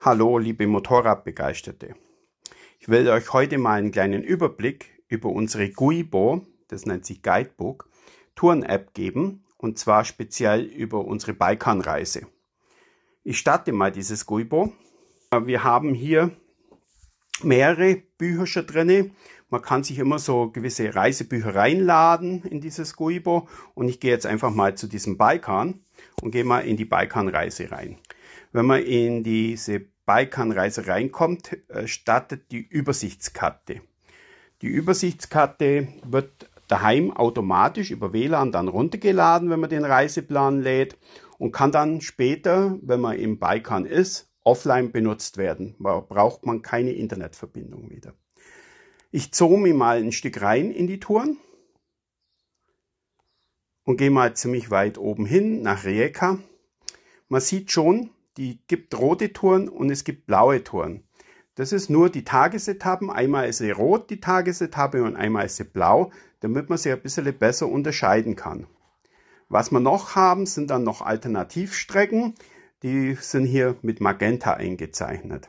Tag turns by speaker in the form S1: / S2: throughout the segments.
S1: Hallo, liebe Motorradbegeisterte. Ich will euch heute mal einen kleinen Überblick über unsere Guibo, das nennt sich Guidebook, Touren-App geben und zwar speziell über unsere Balkanreise. Ich starte mal dieses Guibo. Äh, wir haben hier mehrere Bücher schon drin. Man kann sich immer so gewisse Reisebücher reinladen in dieses Guibo und ich gehe jetzt einfach mal zu diesem Balkan und gehe mal in die Balkanreise rein. Wenn man in diese Balkanreise reinkommt, äh, startet die Übersichtskarte. Die Übersichtskarte wird daheim automatisch über WLAN dann runtergeladen, wenn man den Reiseplan lädt und kann dann später, wenn man im Balkan ist, offline benutzt werden. Da braucht man keine Internetverbindung wieder. Ich zoome mal ein Stück rein in die Touren und gehe mal ziemlich weit oben hin nach Rijeka. Man sieht schon, die gibt rote Touren und es gibt blaue Touren. Das ist nur die Tagesetappen. Einmal ist sie rot, die Tagesetappe, und einmal ist sie blau, damit man sie ein bisschen besser unterscheiden kann. Was wir noch haben, sind dann noch Alternativstrecken. Die sind hier mit Magenta eingezeichnet.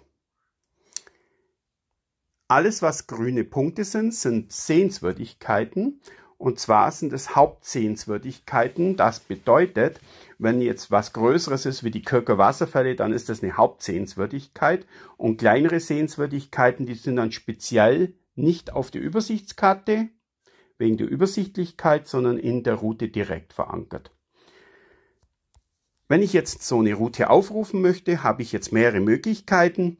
S1: Alles, was grüne Punkte sind, sind Sehenswürdigkeiten. Und zwar sind es Hauptsehenswürdigkeiten. Das bedeutet, wenn jetzt was Größeres ist wie die Kirke Wasserfälle, dann ist das eine Hauptsehenswürdigkeit. Und kleinere Sehenswürdigkeiten, die sind dann speziell nicht auf der Übersichtskarte wegen der Übersichtlichkeit, sondern in der Route direkt verankert. Wenn ich jetzt so eine Route aufrufen möchte, habe ich jetzt mehrere Möglichkeiten.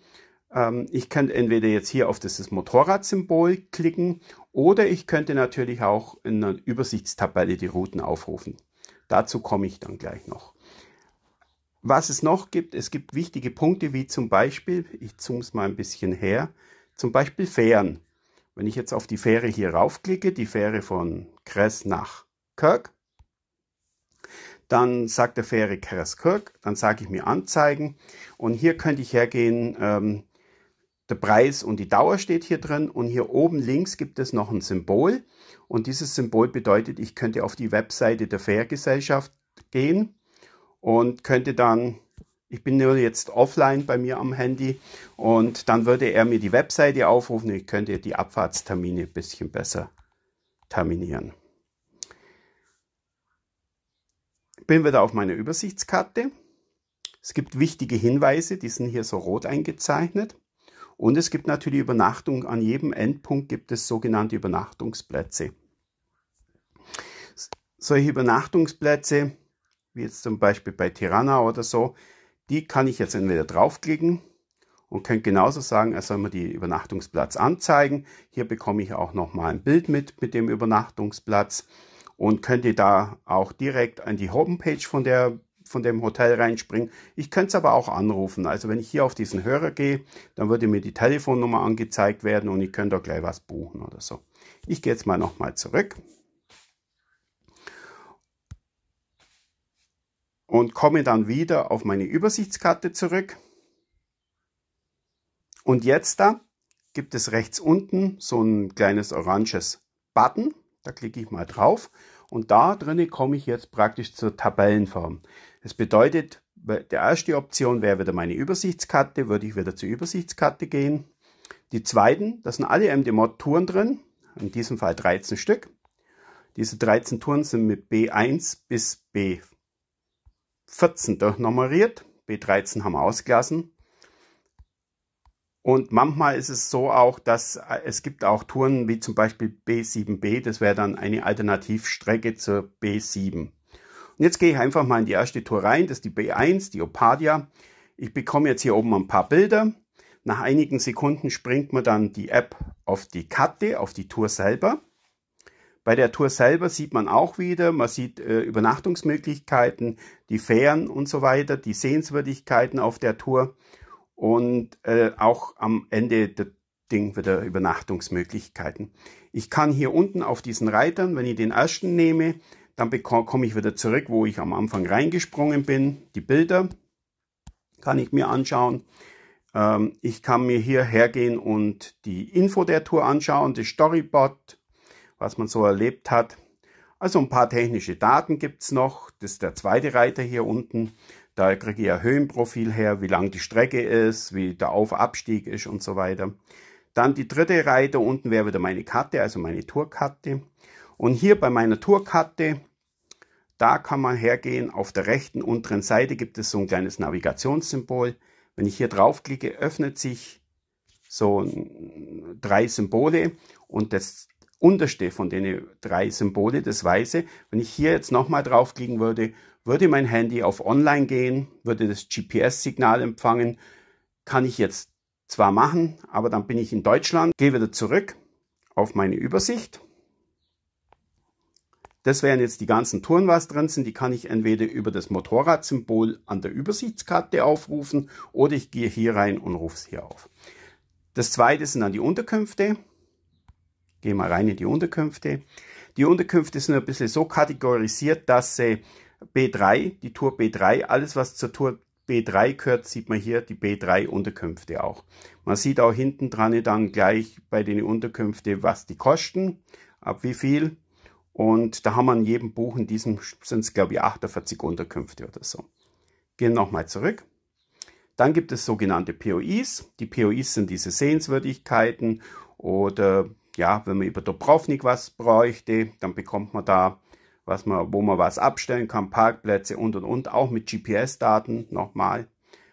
S1: Ähm, ich könnte entweder jetzt hier auf dieses Motorradsymbol klicken oder ich könnte natürlich auch in einer Übersichtstabelle die Routen aufrufen. Dazu komme ich dann gleich noch. Was es noch gibt, es gibt wichtige Punkte wie zum Beispiel, ich zoome es mal ein bisschen her, zum Beispiel Fähren. Wenn ich jetzt auf die Fähre hier raufklicke, die Fähre von Kress nach Kirk, dann sagt der Fähre Kress Kirk, dann sage ich mir Anzeigen und hier könnte ich hergehen, ähm, der Preis und die Dauer steht hier drin und hier oben links gibt es noch ein Symbol und dieses Symbol bedeutet, ich könnte auf die Webseite der Fährgesellschaft gehen und könnte dann, ich bin nur jetzt offline bei mir am Handy und dann würde er mir die Webseite aufrufen, ich könnte die Abfahrtstermine ein bisschen besser terminieren. Bin wieder auf meiner Übersichtskarte. Es gibt wichtige Hinweise, die sind hier so rot eingezeichnet. Und es gibt natürlich Übernachtung. An jedem Endpunkt gibt es sogenannte Übernachtungsplätze. Solche Übernachtungsplätze, wie jetzt zum Beispiel bei Tirana oder so, die kann ich jetzt entweder draufklicken und könnte genauso sagen, er soll mir die Übernachtungsplatz anzeigen. Hier bekomme ich auch nochmal ein Bild mit, mit dem Übernachtungsplatz und könnte da auch direkt an die Homepage von der von dem Hotel reinspringen. Ich könnte es aber auch anrufen. Also wenn ich hier auf diesen Hörer gehe, dann würde mir die Telefonnummer angezeigt werden und ich könnte auch gleich was buchen oder so. Ich gehe jetzt mal nochmal zurück. Und komme dann wieder auf meine Übersichtskarte zurück. Und jetzt da gibt es rechts unten so ein kleines oranges Button. Da klicke ich mal drauf. Und da drinne komme ich jetzt praktisch zur Tabellenform. Das bedeutet, die erste Option wäre wieder meine Übersichtskarte, würde ich wieder zur Übersichtskarte gehen. Die zweiten, das sind alle MDMod-Touren drin, in diesem Fall 13 Stück. Diese 13 Touren sind mit B1 bis B14 durchnummeriert. B13 haben wir ausgelassen. Und manchmal ist es so auch, dass äh, es gibt auch Touren wie zum Beispiel B7B, das wäre dann eine Alternativstrecke zur B7. Und jetzt gehe ich einfach mal in die erste Tour rein. Das ist die B1, die Opadia. Ich bekomme jetzt hier oben ein paar Bilder. Nach einigen Sekunden springt man dann die App auf die Karte, auf die Tour selber. Bei der Tour selber sieht man auch wieder, man sieht äh, Übernachtungsmöglichkeiten, die Fähren und so weiter, die Sehenswürdigkeiten auf der Tour und äh, auch am Ende der Ding wieder Übernachtungsmöglichkeiten. Ich kann hier unten auf diesen Reitern, wenn ich den ersten nehme, dann komme ich wieder zurück, wo ich am Anfang reingesprungen bin. Die Bilder kann ich mir anschauen. Ähm, ich kann mir hier hergehen und die Info der Tour anschauen, das Storyboard, was man so erlebt hat. Also ein paar technische Daten gibt es noch. Das ist der zweite Reiter hier unten. Da kriege ich ein Höhenprofil her, wie lang die Strecke ist, wie der Auf-Abstieg ist und so weiter. Dann die dritte Reiter unten wäre wieder meine Karte, also meine Tourkarte. Und hier bei meiner Tourkarte, da kann man hergehen, auf der rechten unteren Seite gibt es so ein kleines Navigationssymbol. Wenn ich hier draufklicke, öffnet sich so drei Symbole und das unterste von den drei Symbole, das weiße, wenn ich hier jetzt nochmal draufklicken würde, würde mein Handy auf Online gehen, würde das GPS-Signal empfangen, kann ich jetzt zwar machen, aber dann bin ich in Deutschland, gehe wieder zurück auf meine Übersicht das wären jetzt die ganzen Touren, was drin sind. die kann ich entweder über das Motorradsymbol an der Übersichtskarte aufrufen oder ich gehe hier rein und rufe es hier auf. Das zweite sind dann die Unterkünfte. Gehe mal rein in die Unterkünfte. Die Unterkünfte sind ein bisschen so kategorisiert, dass sie B3, die Tour B3, alles was zur Tour B3 gehört, sieht man hier die B3 Unterkünfte auch. Man sieht auch hinten dran dann gleich bei den Unterkünften, was die kosten, ab wie viel und da haben wir in jedem Buch, in diesem sind es, glaube ich, 48 Unterkünfte oder so. Gehen nochmal zurück. Dann gibt es sogenannte POIs. Die POIs sind diese Sehenswürdigkeiten oder ja, wenn man über Dubrovnik was bräuchte, dann bekommt man da, was man, wo man was abstellen kann, Parkplätze und und und, auch mit GPS-Daten nochmal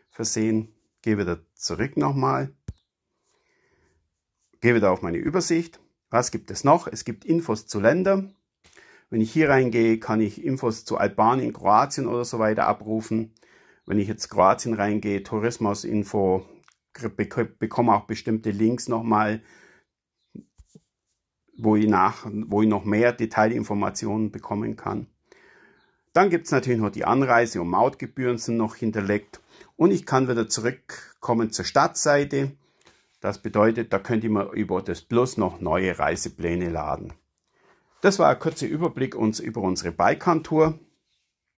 S1: versehen. Gehe wieder zurück nochmal. Gehe wieder auf meine Übersicht. Was gibt es noch? Es gibt Infos zu Ländern. Wenn ich hier reingehe, kann ich Infos zu Albanien, Kroatien oder so weiter abrufen. Wenn ich jetzt Kroatien reingehe, Tourismusinfo, bekomme auch bestimmte Links nochmal, wo ich, nach, wo ich noch mehr Detailinformationen bekommen kann. Dann gibt es natürlich noch die Anreise und Mautgebühren sind noch hinterlegt. Und ich kann wieder zurückkommen zur Stadtseite. Das bedeutet, da könnt ihr mal über das Plus noch neue Reisepläne laden. Das war ein kurzer Überblick uns über unsere Balkantour.